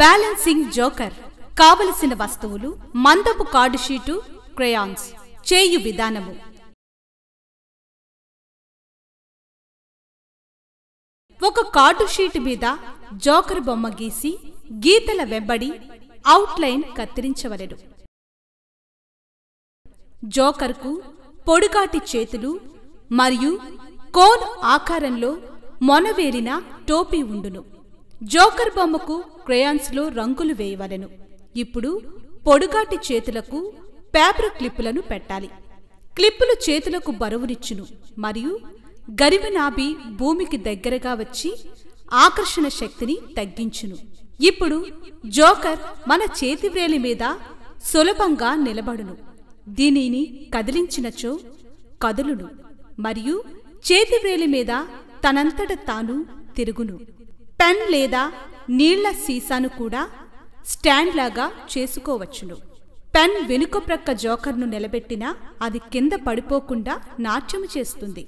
balancing joker కావలసిన వస్తువులు మందపు card sheet crayons చేయు విధానము ఒక కార్డు షీటు మీద జోకర్ బొమ్మ గీసి గీతల వెంబడి అవుట్లైన్ కత్తిరించవలెడు జోకర్కు పొడుగాటి చేతులు మరియు కోన్ ఆకారంలో మొనవేరిన టోపీ ఉండును జోకర్ బొమ్మకు క్రేయాన్స్లో రంగులు వేయవలెను ఇప్పుడు పొడుగాటి చేతులకు పేపర్ క్లిప్పులను పెట్టాలి క్లిప్పులు చేతులకు బరువునిచ్చును మరియు గరివనాభి భూమికి దగ్గరగా వచ్చి ఆకర్షణ శక్తిని తగ్గించును ఇప్పుడు జోకర్ మన చేతివ్రేలి మీద సులభంగా నిలబడును దీనిని కదిలించినచో కదులును మరియు చేతివ్రేలి మీద తనంతట తాను తిరుగును పెన్ లేదా నీళ్ల సీసాను కూడా స్టాండ్ లాగా చేసుకోవచ్చును పెన్ వెనుక ప్రక్క జోకర్ను నిలబెట్టినా అది కింద పడిపోకుండా నాట్యము చేస్తుంది